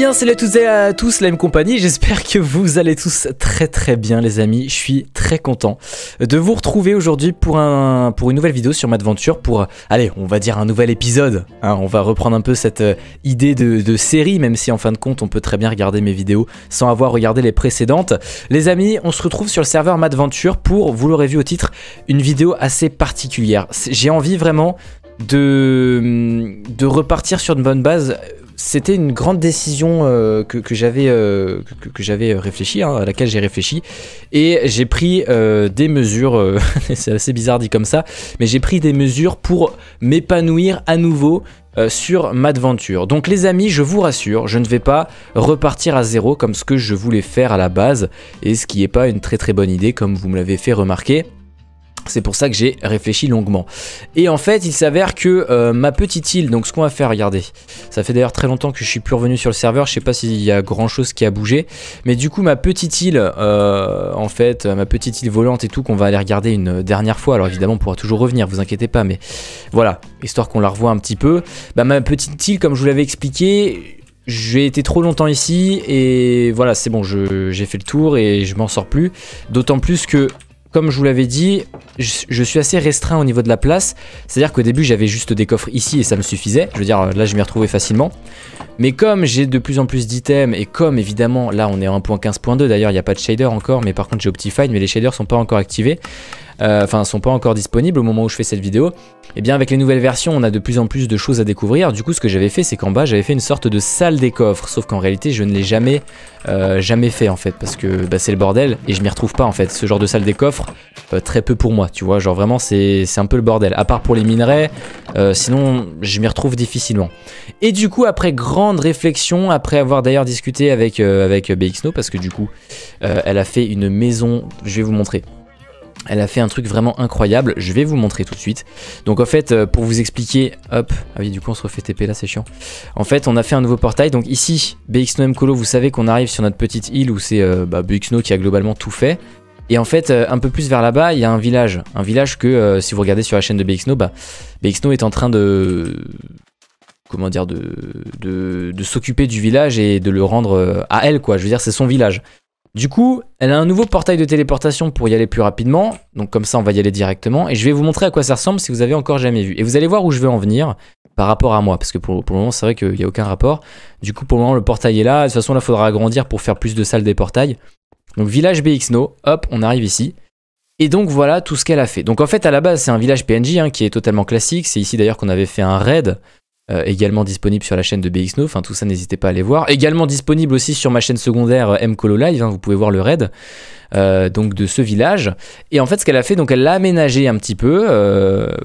bien, salut à tous et à tous, la même compagnie. J'espère que vous allez tous très très bien, les amis. Je suis très content de vous retrouver aujourd'hui pour, un, pour une nouvelle vidéo sur Madventure. Pour, allez, on va dire un nouvel épisode. Hein. on va reprendre un peu cette euh, idée de, série, même si en fin de compte, on peut très bien regarder mes vidéos sans avoir regardé les précédentes. Les amis, on se retrouve sur le serveur Madventure pour, vous l'aurez vu au titre, une vidéo assez particulière. J'ai envie vraiment de, de repartir sur une bonne base c'était une grande décision euh, que, j'avais euh, euh, réfléchi, hein, à laquelle j'ai réfléchi, et j'ai pris des mesures. c'est assez bizarre dit comme ça, mais j'ai pris des mesures pour m'épanouir à nouveau sur ma aventure. Donc les amis, je vous rassure, je ne vais pas repartir à zéro comme ce que je voulais faire à la base, et ce qui n'est pas une très très bonne idée comme vous me l'avez fait remarquer. C'est pour ça que j'ai réfléchi longuement. Et en fait, il s'avère que euh, ma petite île, donc ce qu'on va faire, regardez. Ça fait d'ailleurs très longtemps que je suis plus revenu sur le serveur. Je sais pas s'il y a grand chose qui a bougé. Mais du coup, ma petite île, euh, en fait, ma petite île volante et tout, qu'on va aller regarder une dernière fois. Alors évidemment, on pourra toujours revenir, vous inquiétez pas. Mais voilà, histoire qu'on la revoie un petit peu. Bah, ma petite île, comme je vous l'avais expliqué, j'ai été trop longtemps ici et voilà, c'est bon, j'ai fait le tour et je m'en sors plus. D'autant plus que comme je vous l'avais dit, je, suis assez restreint au niveau de la place. C'est-à-dire qu'au début, j'avais juste des coffres ici et ça me suffisait. Je veux dire, là, je m'y retrouvais facilement. Mais comme j'ai de plus en plus d'items et comme, évidemment, là, on est à 1.15.2. D'ailleurs, il n'y a pas de shader encore, mais par contre, j'ai Optifine, mais les shaders sont pas encore activés. Euh, enfin sont pas encore disponibles au moment où je fais cette vidéo, et eh bien avec les nouvelles versions on a de plus en plus de choses à découvrir. Du coup ce que j'avais fait c'est qu'en bas j'avais fait une sorte de salle des coffres, sauf qu'en réalité je ne l'ai jamais, euh, jamais fait en fait parce que bah, c'est le bordel et je m'y retrouve pas en fait. Ce genre de salle des coffres, euh, très peu pour moi, tu vois, genre vraiment c'est un peu le bordel. À part pour les minerais, sinon je m'y retrouve difficilement. Et du coup après grande réflexion, après avoir d'ailleurs discuté avec, avec BXNO, parce que du coup, elle a fait une maison, je vais vous montrer. Elle a fait un truc vraiment incroyable, je vais vous montrer tout de suite. Donc en fait, euh, pour vous expliquer, hop, ah oui du coup on se refait TP là, c'est chiant. En fait, on a fait un nouveau portail, donc ici, BXNOM Colo, vous savez qu'on arrive sur notre petite île où c'est euh, bah, BXNO qui a globalement tout fait. Et en fait, euh, un peu plus vers là-bas, il y a un village. Un village que, si vous regardez sur la chaîne de BXNO, bah, BXNO est en train de... Comment dire De, de, de s'occuper du village et de le rendre à elle, quoi. Je veux dire, c'est son village. Du coup, elle a un nouveau portail de téléportation pour y aller plus rapidement. Donc comme ça, on va y aller directement. Et je vais vous montrer à quoi ça ressemble si vous avez encore jamais vu. Et vous allez voir où je veux en venir par rapport à moi. Parce que pour, le moment, c'est vrai qu'il n'y a aucun rapport. Du coup, pour le moment, le portail est là. De toute façon, là, il faudra agrandir pour faire plus de salles des portails. Donc village BXNO, hop, on arrive ici. Et donc voilà tout ce qu'elle a fait. Donc en fait, à la base, c'est un village PNJ hein, qui est totalement classique. C'est ici d'ailleurs qu'on avait fait un raid euh, également disponible sur la chaîne de BXNO, enfin tout ça n'hésitez pas à aller voir. Également disponible aussi sur ma chaîne secondaire euh, Mcololive, hein, vous pouvez voir le raid euh, donc de ce village. Et en fait ce qu'elle a fait, donc elle l'a aménagé un petit peu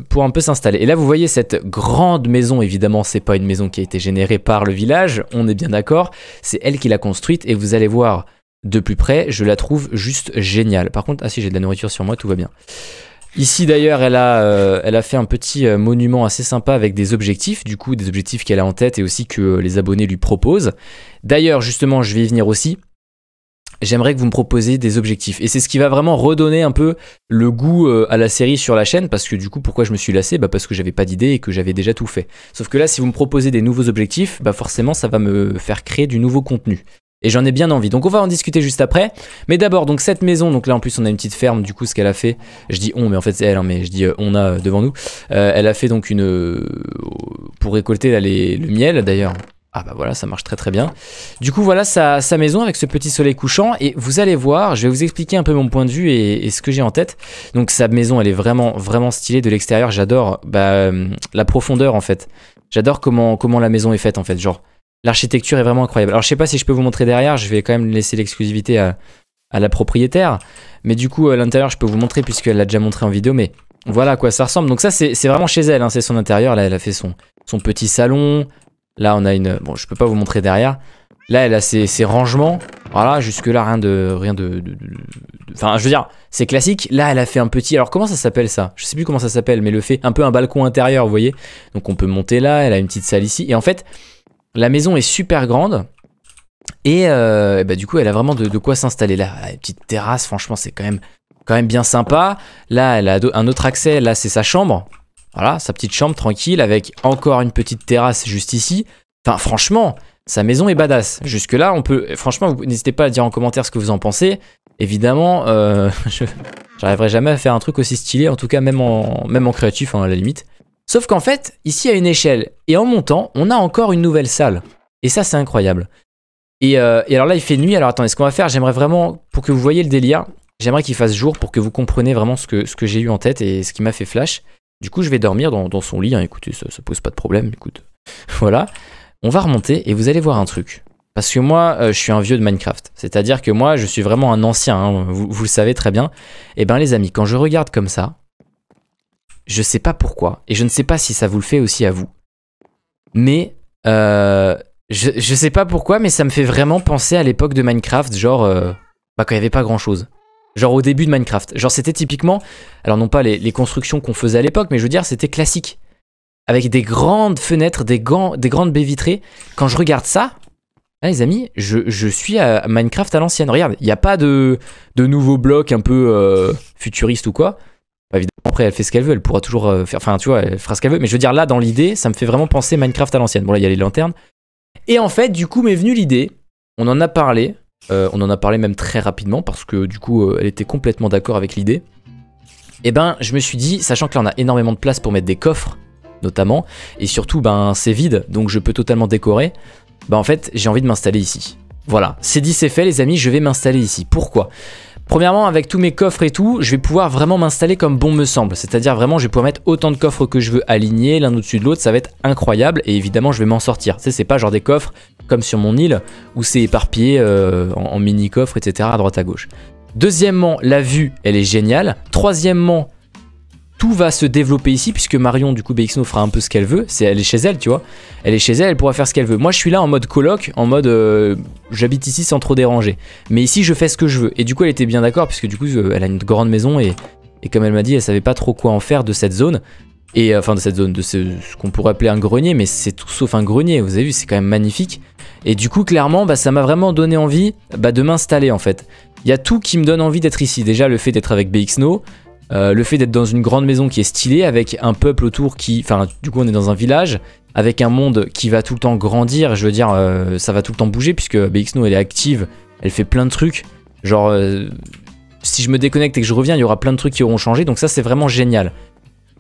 pour un peu s'installer. Et là vous voyez cette grande maison, évidemment c'est pas une maison qui a été générée par le village, on est bien d'accord, c'est elle qui l'a construite et vous allez voir de plus près, je la trouve juste géniale. Par contre, ah si j'ai de la nourriture sur moi, tout va bien. Ici d'ailleurs, elle, a, euh, elle a fait un petit euh, monument assez sympa avec des objectifs, du coup des objectifs qu'elle a en tête et aussi que euh, les abonnés lui proposent. D'ailleurs, justement, je vais y venir aussi. J'aimerais que vous me proposiez des objectifs. Et c'est ce qui va vraiment redonner un peu le goût à la série sur la chaîne, parce que du coup, pourquoi je me suis lassé bah Parce que j'avais pas d'idée et que j'avais déjà tout fait. Sauf que là, si vous me proposez des nouveaux objectifs, bah forcément, ça va me faire créer du nouveau contenu et j'en ai bien envie. Donc on va en discuter juste après. Mais d'abord, donc cette maison, donc là en plus on a une petite ferme, du coup ce qu'elle a fait, je dis on, mais en fait c'est elle, hein, mais je dis euh, on a devant nous. Euh, elle a fait donc une... Euh, pour récolter le miel d'ailleurs. Ah bah voilà, ça marche très très bien. Du coup voilà sa, sa, maison avec ce petit soleil couchant et vous allez voir, je vais vous expliquer un peu mon point de vue et, ce que j'ai en tête. Donc sa maison elle est vraiment vraiment stylée de l'extérieur, j'adore bah, la profondeur en fait. J'adore comment, comment la maison est faite en fait, genre L'architecture est vraiment incroyable. Alors je sais pas si je peux vous montrer derrière, je vais quand même laisser l'exclusivité à, la propriétaire. Mais du coup, à l'intérieur, je peux vous montrer puisqu'elle l'a déjà montré en vidéo. Mais voilà à quoi ça ressemble. Donc ça, c'est vraiment chez elle, hein, c'est son intérieur. Là, elle a fait son, petit salon. Là, on a une... Bon, je peux pas vous montrer derrière. Là, elle a ses, rangements. Voilà, jusque-là, rien de... Rien de... Enfin, je veux dire, c'est classique. Là, elle a fait un petit... Alors, comment ça s'appelle, ça Je sais plus comment ça s'appelle, mais le fait... Un peu un balcon intérieur, vous voyez Donc, on peut monter là. Elle a une petite salle ici. Et en fait, la maison est super grande. Euh, et, bah, du coup, elle a vraiment de, quoi s'installer là. Ah, petite terrasse, franchement, c'est quand même, quand même bien sympa. Là, elle a un autre accès. Là, c'est sa chambre. Voilà, sa petite chambre tranquille avec encore une petite terrasse juste ici. Enfin, franchement, sa maison est badass. Jusque-là, on peut. Franchement, n'hésitez pas à dire en commentaire ce que vous en pensez. Évidemment, euh, je j'arriverai jamais à faire un truc aussi stylé, en tout cas, même en, même en créatif, hein, à la limite. Sauf qu'en fait, ici, il y a une échelle. Et en montant, on a encore une nouvelle salle. Et ça, c'est incroyable. Euh, et, alors là, il fait nuit. Alors attendez, ce qu'on va faire, j'aimerais vraiment, pour que vous voyez le délire, j'aimerais qu'il fasse jour pour que vous compreniez vraiment ce que, j'ai eu en tête et ce qui m'a fait flash. Du coup, je vais dormir dans, son lit. Écoute, hein, Écoutez, ça, pose pas de problème. Écoute, voilà. On va remonter et vous allez voir un truc. Parce que moi, euh, je suis un vieux de Minecraft. C'est-à-dire que moi, je suis vraiment un ancien. Hein, vous, vous, le savez très bien. Et eh ben, les amis, quand je regarde comme ça, je sais pas pourquoi, et je ne sais pas si ça vous le fait aussi à vous. Mais euh, je, je sais pas pourquoi, mais ça me fait vraiment penser à l'époque de Minecraft, genre euh, bah, quand il n'y avait pas grand chose. Genre au début de Minecraft. Genre c'était typiquement, alors non pas les, constructions qu'on faisait à l'époque, mais je veux dire c'était classique. Avec des grandes fenêtres, des, gants, des grandes baies vitrées. Quand je regarde ça, hein, les amis, je, suis à Minecraft à l'ancienne. Regarde, il n'y a pas de, de nouveaux blocs un peu futuriste euh, futuristes ou quoi. Bah, après, elle fait ce qu'elle veut, elle pourra toujours euh, faire. Enfin, tu vois, elle fera ce qu'elle veut. Mais je veux dire, là, dans l'idée, ça me fait vraiment penser Minecraft à l'ancienne. Bon, là, il y a les lanternes. Et en fait, du coup, m'est venue l'idée. On en a parlé. Euh, on en a parlé même très rapidement parce que du coup, euh, elle était complètement d'accord avec l'idée. Et eh ben, je me suis dit, sachant que là, on a énormément de place pour mettre des coffres, notamment, et surtout, ben, c'est vide, donc je peux totalement décorer. Ben, en fait, j'ai envie de m'installer ici. Voilà, c'est dit, c'est fait, les amis, je vais m'installer ici. Pourquoi Premièrement, avec tous mes coffres et tout, je vais pouvoir vraiment m'installer comme bon me semble. C'est-à-dire vraiment, je vais pouvoir mettre autant de coffres que je veux alignés l'un au-dessus de l'autre. Ça va être incroyable et évidemment, je vais m'en sortir. Tu sais, c'est pas genre des coffres comme sur mon île où c'est éparpillé euh, en, en mini coffres, etc. à droite à gauche. Deuxièmement, la vue, elle est géniale. Troisièmement, tout va se développer ici puisque Marion du coup BXNO fera un peu ce qu'elle veut, c'est elle est chez elle, tu vois. Elle est chez elle, elle pourra faire ce qu'elle veut. Moi je suis là en mode coloc, en mode euh, j'habite ici sans trop déranger. Mais ici je fais ce que je veux. Et du coup elle était bien d'accord puisque du coup euh, elle a une grande maison et, comme elle m'a dit, elle savait pas trop quoi en faire de cette zone. Et euh, enfin de cette zone, de ce, qu'on pourrait appeler un grenier, mais c'est tout sauf un grenier, vous avez vu, c'est quand même magnifique. Et du coup, clairement, bah, ça m'a vraiment donné envie bah, de m'installer en fait. Il y a tout qui me donne envie d'être ici. Déjà, le fait d'être avec BXNO, euh, le fait d'être dans une grande maison qui est stylée, avec un peuple autour qui... Enfin, du coup, on est dans un village, avec un monde qui va tout le temps grandir, je veux dire, euh, ça va tout le temps bouger, puisque BXNO, elle est active, elle fait plein de trucs. Genre, euh, si je me déconnecte et que je reviens, il y aura plein de trucs qui auront changé, donc ça, c'est vraiment génial.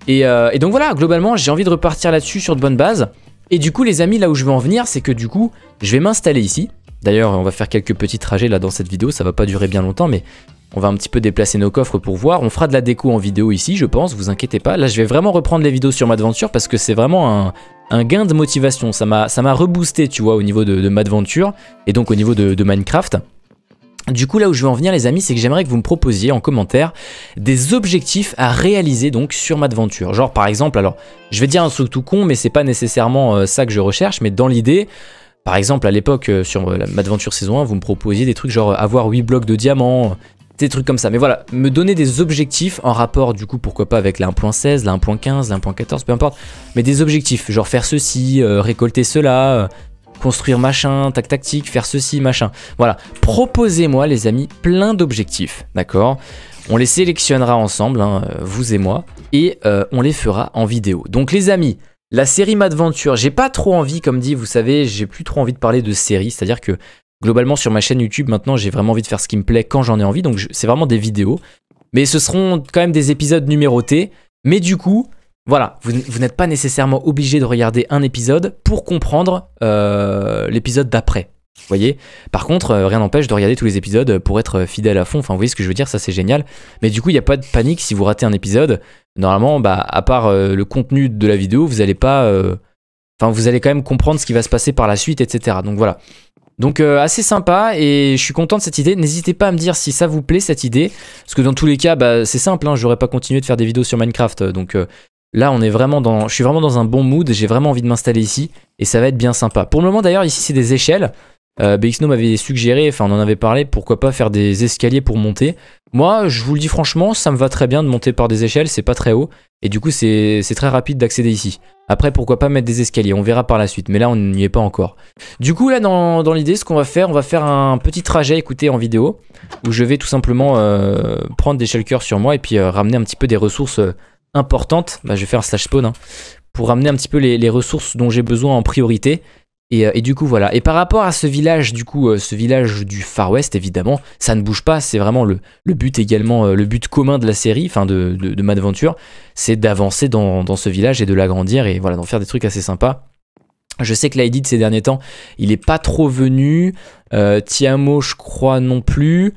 Et, et donc voilà, globalement, j'ai envie de repartir là-dessus sur de bonnes bases. Et du coup, les amis, là où je veux en venir, c'est que du coup, je vais m'installer ici. D'ailleurs, on va faire quelques petits trajets là dans cette vidéo, ça va pas durer bien longtemps, mais on va un petit peu déplacer nos coffres pour voir. On fera de la déco en vidéo ici, je pense, vous inquiétez pas. Là, je vais vraiment reprendre les vidéos sur Madventure parce que c'est vraiment un, gain de motivation. Ça m'a reboosté, tu vois, au niveau de, de Madventure et donc au niveau de, Minecraft. Du coup, là où je veux en venir, les amis, c'est que j'aimerais que vous me proposiez en commentaire des objectifs à réaliser donc sur Madventure. Genre, par exemple, alors, je vais dire un truc tout con, mais c'est pas nécessairement euh, ça que je recherche, mais dans l'idée, par exemple, à l'époque, euh, sur euh, Madventure saison 1, vous me proposiez des trucs genre avoir 8 blocs de diamants, des trucs comme ça. Mais voilà, me donner des objectifs en rapport du coup pourquoi pas avec la 1.16, la 1.15, la 1.14, peu importe, mais des objectifs, genre faire ceci, euh, récolter cela, euh, construire machin, tac tactique, faire ceci, machin. Voilà, proposez-moi les amis plein d'objectifs, d'accord on les sélectionnera ensemble, hein, euh, vous et moi, et on les fera en vidéo. Donc les amis, la série Madventure, j'ai pas trop envie, comme dit, vous savez, j'ai plus trop envie de parler de série, c'est-à-dire que globalement sur ma chaîne YouTube maintenant j'ai vraiment envie de faire ce qui me plaît quand j'en ai envie donc c'est vraiment des vidéos mais ce seront quand même des épisodes numérotés mais du coup voilà, vous, n'êtes pas nécessairement obligé de regarder un épisode pour comprendre euh, l'épisode d'après. Vous voyez Par contre, euh, rien n'empêche de regarder tous les épisodes pour être fidèle à fond. Enfin, vous voyez ce que je veux dire Ça, c'est génial. Mais du coup, il n'y a pas de panique si vous ratez un épisode. Normalement, bah, à part euh, le contenu de la vidéo, vous n'allez pas. Enfin, vous allez quand même comprendre ce qui va se passer par la suite, etc. Donc voilà. Donc euh, assez sympa et je suis content de cette idée. N'hésitez pas à me dire si ça vous plaît cette idée. Parce que dans tous les cas, bah, c'est simple, hein, j'aurais pas continué de faire des vidéos sur Minecraft. Donc euh, là, on est vraiment dans, je suis vraiment dans un bon mood, j'ai vraiment envie de m'installer ici et ça va être bien sympa. Pour le moment d'ailleurs, ici c'est des échelles. Euh, BXNO m'avait suggéré, enfin on en avait parlé, pourquoi pas faire des escaliers pour monter. Moi, je vous le dis franchement, ça me va très bien de monter par des échelles, c'est pas très haut. Et du coup, c'est très rapide d'accéder ici. Après, pourquoi pas mettre des escaliers, on verra par la suite, mais là, on n'y est pas encore. Du coup, là, dans, l'idée, ce qu'on va faire, on va faire un petit trajet, écoutez, en vidéo, où je vais tout simplement euh, prendre des shulkers sur moi et puis euh, ramener un petit peu des ressources euh, importantes. Bah, je vais faire un slash spawn, hein, pour ramener un petit peu les ressources dont j'ai besoin en priorité, euh, et, du coup, voilà. Et par rapport à ce village, du coup, euh, ce village du Far West, évidemment, ça ne bouge pas. C'est vraiment le, but également, euh, le but commun de la série, enfin de, de, c'est d'avancer dans, ce village et de l'agrandir et voilà, d'en faire des trucs assez sympas. Je sais que l'ID ces derniers temps, il n'est pas trop venu. Euh, Tiamo, je crois non plus.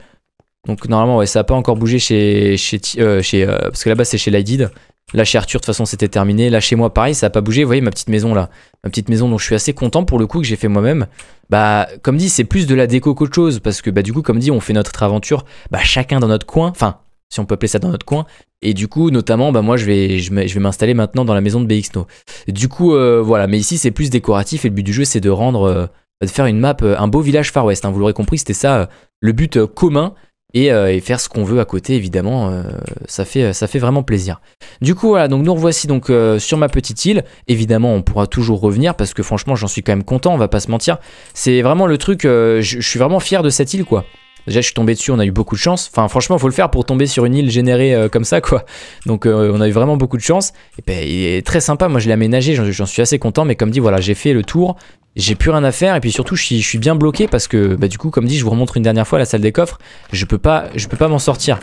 Donc normalement, ouais, ça n'a pas encore bougé chez, chez, chez parce que là-bas c'est chez l'IDID, Là, chez Arthur, de toute façon, c'était terminé. Là, chez moi, pareil, ça n'a pas bougé. Vous voyez ma petite maison là. Ma petite maison dont je suis assez content pour le coup que j'ai fait moi-même. Bah, comme dit, c'est plus de la déco qu'autre chose. Parce que, bah, du coup, comme dit, on fait notre aventure, bah, chacun dans notre coin. Enfin, si on peut appeler ça dans notre coin. Et du coup, notamment, bah, moi, je vais, je vais m'installer maintenant dans la maison de BXNO. Du coup, euh, voilà. Mais ici, c'est plus décoratif. Et le but du jeu, c'est de rendre. Euh, de faire une map, euh, un beau village Far West. Hein. Vous l'aurez compris, c'était ça le but commun. Euh, et, faire ce qu'on veut à côté évidemment euh, ça, fait, euh, ça fait vraiment plaisir du coup voilà donc nous revoici donc sur ma petite île évidemment on pourra toujours revenir parce que franchement j'en suis quand même content on va pas se mentir c'est vraiment le truc je suis vraiment fier de cette île quoi Déjà, je suis tombé dessus, on a eu beaucoup de chance. Enfin, franchement, faut le faire pour tomber sur une île générée euh, comme ça, quoi. Donc, euh, on a eu vraiment beaucoup de chance. Et ben, il est très sympa. Moi, je l'ai aménagé, j'en suis assez content. Mais comme dit, voilà, j'ai fait le tour. J'ai plus rien à faire et puis surtout je suis, bien bloqué parce que bah, du coup comme dit je vous remontre une dernière fois la salle des coffres je peux pas je peux pas m'en sortir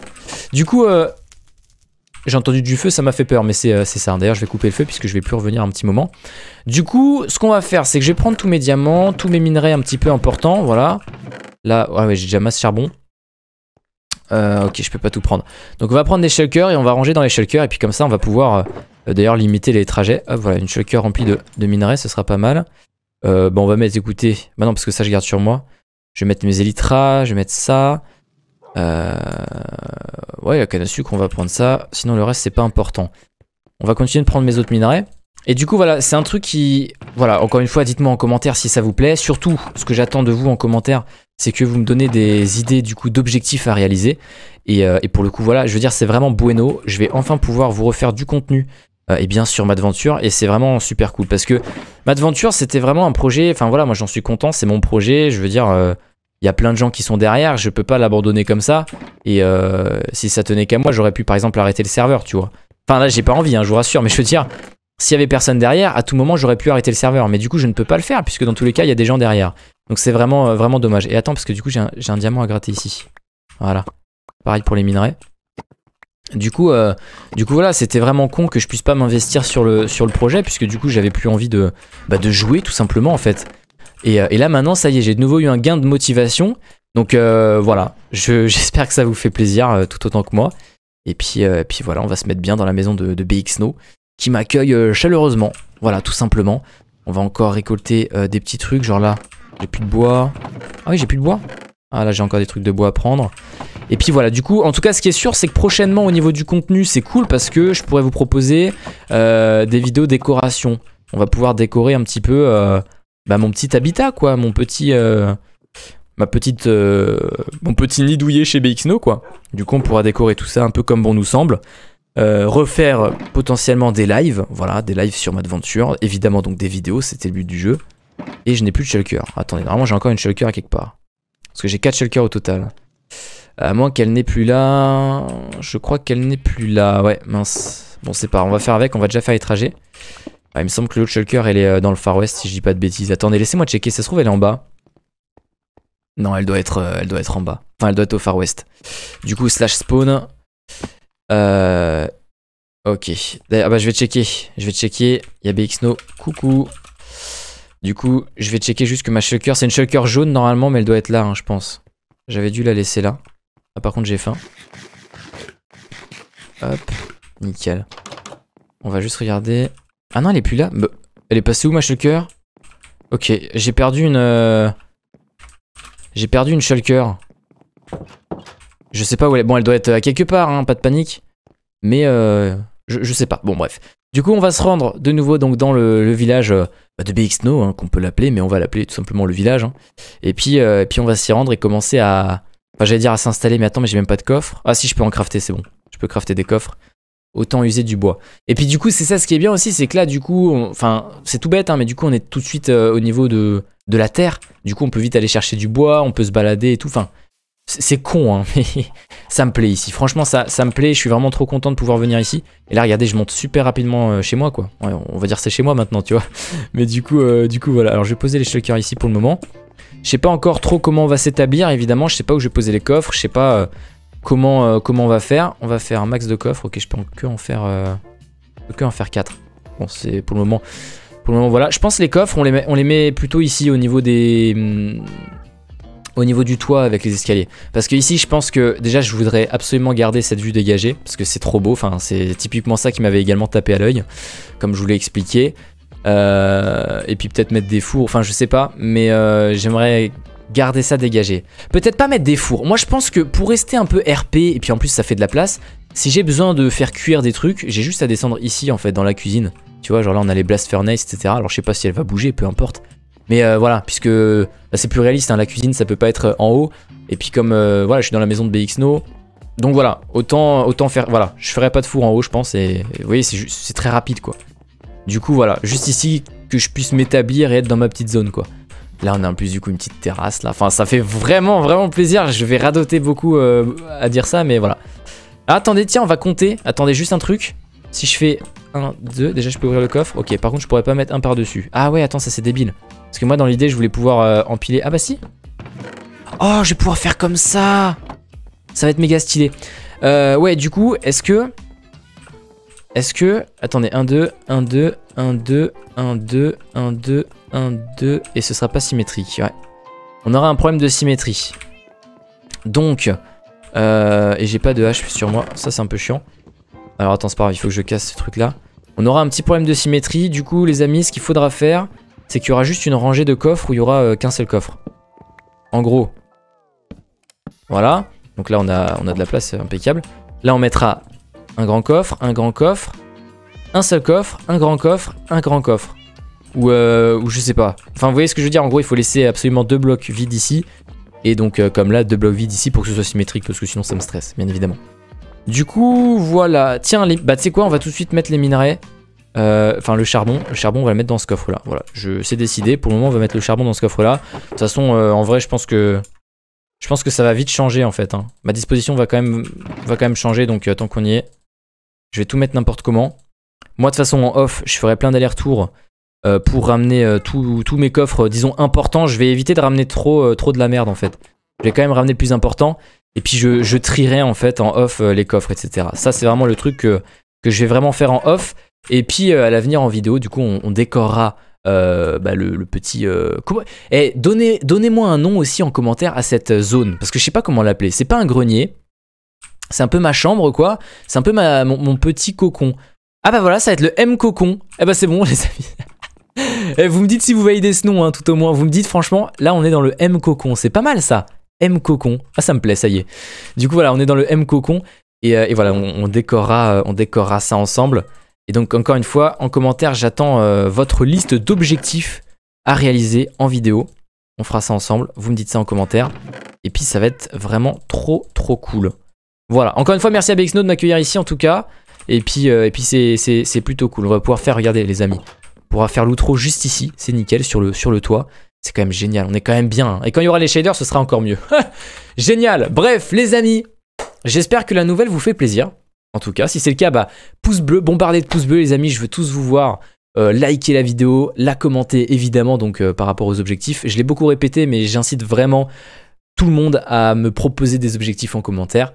du coup euh, j'ai entendu du feu, ça m'a fait peur, mais c'est ça. D'ailleurs, je vais couper le feu puisque je vais plus revenir un petit moment. Du coup, ce qu'on va faire, c'est que je vais prendre tous mes diamants, tous mes minerais un petit peu importants, voilà. Là, ouais, j'ai déjà masse charbon. Euh, ok, je peux pas tout prendre. Donc on va prendre des shulkers et on va ranger dans les shulkers. Et puis comme ça, on va pouvoir euh, euh, d'ailleurs limiter les trajets. Hop, voilà, une shulker remplie de, de minerais, ce sera pas mal. bon, on va mettre, écoutez, bah non, parce que ça, je garde sur moi. Je vais mettre mes élytras, je vais mettre ça. Ouais, la canne à sucre, on va prendre ça. Sinon, le reste, c'est pas important. On va continuer de prendre mes autres minerais. Et du coup, voilà, c'est un truc qui... Voilà, encore une fois, dites-moi en commentaire si ça vous plaît. Surtout, ce que j'attends de vous en commentaire, c'est que vous me donnez des idées du coup d'objectifs à réaliser. Euh, et, pour le coup, voilà, je veux dire, c'est vraiment bueno. Je vais enfin pouvoir vous refaire du contenu euh, et bien sur Madventure et c'est vraiment super cool parce que Madventure c'était vraiment un projet. Enfin voilà, moi j'en suis content, c'est mon projet. Je veux dire, euh, il y a plein de gens qui sont derrière, je peux pas l'abandonner comme ça. Et si ça tenait qu'à moi, j'aurais pu par exemple arrêter le serveur, tu vois. Enfin là, j'ai pas envie, hein, je vous rassure, mais je veux dire, s'il y avait personne derrière, à tout moment j'aurais pu arrêter le serveur. Mais du coup, je ne peux pas le faire puisque dans tous les cas, il y a des gens derrière. Donc c'est vraiment, euh, vraiment dommage. Et attends, parce que du coup, j'ai un, diamant à gratter ici. Voilà. Pareil pour les minerais. Du coup, euh, du coup voilà, c'était vraiment con que je puisse pas m'investir sur le, sur le projet, puisque du coup, j'avais plus envie de, bah, de jouer, tout simplement, en fait. Euh, et, là, maintenant, ça y est, j'ai de nouveau eu un gain de motivation. Donc voilà, j'espère que ça vous fait plaisir tout autant que moi. Et puis, puis voilà, on va se mettre bien dans la maison de, de BXNO qui m'accueille chaleureusement. Voilà, tout simplement. On va encore récolter des petits trucs, genre là, j'ai plus de bois. Ah oui, j'ai plus de bois. Ah là, j'ai encore des trucs de bois à prendre. Et puis voilà, du coup, en tout cas, ce qui est sûr, c'est que prochainement, au niveau du contenu, c'est cool parce que je pourrais vous proposer euh, des vidéos décoration. On va pouvoir décorer un petit peu euh, bah, mon petit habitat, quoi, mon petit... Euh, ma petite, mon petit nid douillet chez BXNO, quoi. Du coup, on pourra décorer tout ça un peu comme bon nous semble. refaire potentiellement des lives, voilà, des lives sur aventure. évidemment donc des vidéos, c'était le but du jeu. Et je n'ai plus de shulker. Attendez, normalement j'ai encore une shulker à quelque part. Parce que j'ai 4 shulkers au total. À moins qu'elle n'ait plus là. Je crois qu'elle n'est plus là. Ouais, mince. Bon, c'est pas. On va faire avec, on va déjà faire les trajets. il me semble que l'autre shulker, elle est euh, dans le Far West, si je dis pas de bêtises. Attendez, laissez-moi checker. Ça se trouve, elle est en bas. Non, elle doit être, euh, elle doit être en bas. Enfin, elle doit être au Far West. Du coup, slash spawn. Euh, ok. Ah bah, je vais checker. Je vais checker. Il y a BXNO. Coucou. Du coup, je vais checker juste que ma shulker, c'est une shulker jaune normalement, mais elle doit être là, hein, je pense. J'avais dû la laisser là. Ah, par contre, j'ai faim. Hop, nickel. On va juste regarder. Ah non, elle est plus là. Bah, elle est passée où ma shulker Ok, j'ai perdu une... Euh, j'ai perdu une shulker. Je sais pas où elle est. Bon, elle doit être à quelque part, hein, pas de panique. Mais euh... je sais pas. Bon, bref. Du coup, on va se rendre de nouveau donc dans le, village euh, bah, de BXNO, hein, qu'on peut l'appeler, mais on va l'appeler tout simplement le village. Hein. Et, puis, euh, et puis, on va s'y rendre et commencer à. Enfin, j'allais dire à s'installer, mais attends, mais j'ai même pas de coffre. Ah, si, je peux en crafter, c'est bon. Je peux crafter des coffres. Autant user du bois. Et puis, du coup, c'est ça ce qui est bien aussi, c'est que là, du coup, enfin, c'est tout bête, hein, mais du coup, on est tout de suite euh, au niveau de, de la terre. Du coup, on peut vite aller chercher du bois, on peut se balader et tout. Enfin, c'est con, hein, mais ça me plaît ici. Franchement, ça, me plaît. Je suis vraiment trop content de pouvoir venir ici. Et là, regardez, je monte super rapidement euh, chez moi, quoi. on va dire c'est chez moi maintenant, tu vois. Mais du coup, euh, du coup, voilà. Alors, je vais poser les shulkers ici pour le moment. Je sais pas encore trop comment on va s'établir, évidemment. Je sais pas où je vais poser les coffres. Je sais pas euh, comment, comment on va faire. On va faire un max de coffres. Ok, je peux que en faire, que en faire 4. Bon, c'est pour le moment. Pour le moment, voilà. Je pense les coffres, on les met, on les met plutôt ici au niveau des... Hmm, au niveau du toit avec les escaliers. Parce que ici, je pense que déjà, je voudrais absolument garder cette vue dégagée, parce que c'est trop beau. Enfin, c'est typiquement ça qui m'avait également tapé à l'œil, comme je vous l'ai expliqué. Euh, et puis peut-être mettre des fours, enfin je sais pas, mais euh, j'aimerais garder ça dégagé. Peut-être pas mettre des fours. Moi je pense que pour rester un peu RP, et puis en plus ça fait de la place, si j'ai besoin de faire cuire des trucs, j'ai juste à descendre ici en fait, dans la cuisine. Tu vois, genre là on a les blast furnace, etc. Alors je sais pas si elle va bouger, peu importe. Mais euh, voilà, puisque bah, c'est plus réaliste, hein, la cuisine ça peut pas être euh, en haut. Et puis comme euh, voilà, je suis dans la maison de BXNO. Donc voilà, autant, autant faire. Voilà, je ferai pas de four en haut, je pense. Et, vous voyez, c'est très rapide quoi. Du coup, voilà, juste ici que je puisse m'établir et être dans ma petite zone quoi. Là, on a en plus du coup une petite terrasse là. Enfin, ça fait vraiment, vraiment plaisir. Je vais radoter beaucoup à dire ça, mais voilà. Ah, attendez, tiens, on va compter. Attendez juste un truc. Si je fais 1, 2. Déjà, je peux ouvrir le coffre. Ok, par contre, je pourrais pas mettre un par-dessus. Ah ouais, attends, ça c'est débile. Parce que moi, dans l'idée, je voulais pouvoir euh, empiler. Ah bah si. Oh, je vais pouvoir faire comme ça. Ça va être méga stylé. Euh, ouais, du coup, est-ce que... Est-ce que... Attendez, 1, 2, 1, 2, 1, 2, 1, 2, 1, 2, 1, 2. Et ce sera pas symétrique, ouais. On aura un problème de symétrie. Donc... Euh, et j'ai pas de hache sur moi. Ça, c'est un peu chiant. Alors attends, c'est pas grave, il faut que je casse ce truc là. On aura un petit problème de symétrie. Du coup, les amis, ce qu'il faudra faire, c'est qu'il y aura juste une rangée de coffres où il y aura euh, qu'un seul coffre. En gros. Voilà. Donc là, on a, on a de la place, euh, impeccable. Là, on mettra un grand coffre, un grand coffre, un seul coffre, un grand coffre, un grand coffre. Ou, euh, ou je sais pas. Enfin, vous voyez ce que je veux dire En gros, il faut laisser absolument deux blocs vides ici. Et donc, comme là, deux blocs vides ici pour que ce soit symétrique, parce que sinon, ça me stresse, bien évidemment. Du coup, voilà. Tiens, les... bah tu sais quoi, on va tout de suite mettre les minerais. Euh, enfin, le charbon. Le charbon, on va le mettre dans ce coffre-là. Voilà, je... c'est décidé. Pour le moment, on va mettre le charbon dans ce coffre-là. De toute façon, euh, en vrai, je pense que... Je pense que ça va vite changer, en fait. Hein. Ma disposition va quand même, va quand même changer, donc euh, tant qu'on y est. Je vais tout mettre n'importe comment. Moi, de toute façon, en off, je ferai plein d'allers-retours pour ramener tous mes coffres, disons, importants. Je vais éviter de ramener trop, trop de la merde, en fait. Je vais quand même ramener le plus important. Et puis je, trierai en fait en off euh, les coffres, etc. Ça, c'est vraiment le truc que, je vais vraiment faire en off. Et puis euh, à l'avenir en vidéo, du coup, on, décorera euh, bah, le, petit. Eh, donnez, moi un nom aussi en commentaire à cette zone, parce que je sais pas comment l'appeler. C'est pas un grenier, c'est un peu ma chambre, quoi. C'est un peu ma, mon, petit cocon. Ah bah voilà, ça va être le M cocon. Eh bah c'est bon, les amis. Et eh, vous me dites si vous validez ce nom, tout au moins. Vous me dites franchement, là on est dans le M cocon. C'est pas mal ça. M cocon. Ah, ça me plaît, ça y est. Du coup, voilà, on est dans le M cocon. Et, euh, voilà, on, décorera, on décorera euh, ça ensemble. Et donc, encore une fois, en commentaire, j'attends euh, votre liste d'objectifs à réaliser en vidéo. On fera ça ensemble. Vous me dites ça en commentaire. Et puis, ça va être vraiment trop, trop cool. Voilà. Encore une fois, merci à BXNO de m'accueillir ici, en tout cas. Et puis, et puis c'est plutôt cool. On va pouvoir faire, regardez, les amis. On pourra faire l'outro juste ici. C'est nickel, sur le, sur le toit. C'est quand même génial, on est quand même bien. Hein. Et quand il y aura les shaders, ce sera encore mieux. génial Bref, les amis, j'espère que la nouvelle vous fait plaisir. En tout cas, si c'est le cas, bah, pouce bleu, bombardez de pouces bleus, les amis, je veux tous vous voir. Euh, liker la vidéo, la commenter évidemment donc euh, par rapport aux objectifs. Je l'ai beaucoup répété mais j'incite vraiment tout le monde à me proposer des objectifs en commentaire.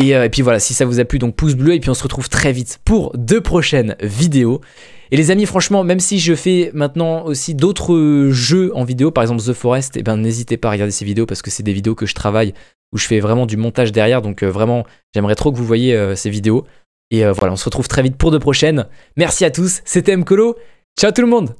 Euh, et, puis voilà, si ça vous a plu, donc pouce bleu, et puis on se retrouve très vite pour deux prochaines vidéos. Et les amis, franchement, même si je fais maintenant aussi d'autres jeux en vidéo, par exemple The Forest, et eh ben, n'hésitez pas à regarder ces vidéos parce que c'est des vidéos que je travaille, où je fais vraiment du montage derrière, donc euh, vraiment, j'aimerais trop que vous voyez euh, ces vidéos. Et voilà, on se retrouve très vite pour de prochaines. Merci à tous, c'était Mkolo, ciao tout le monde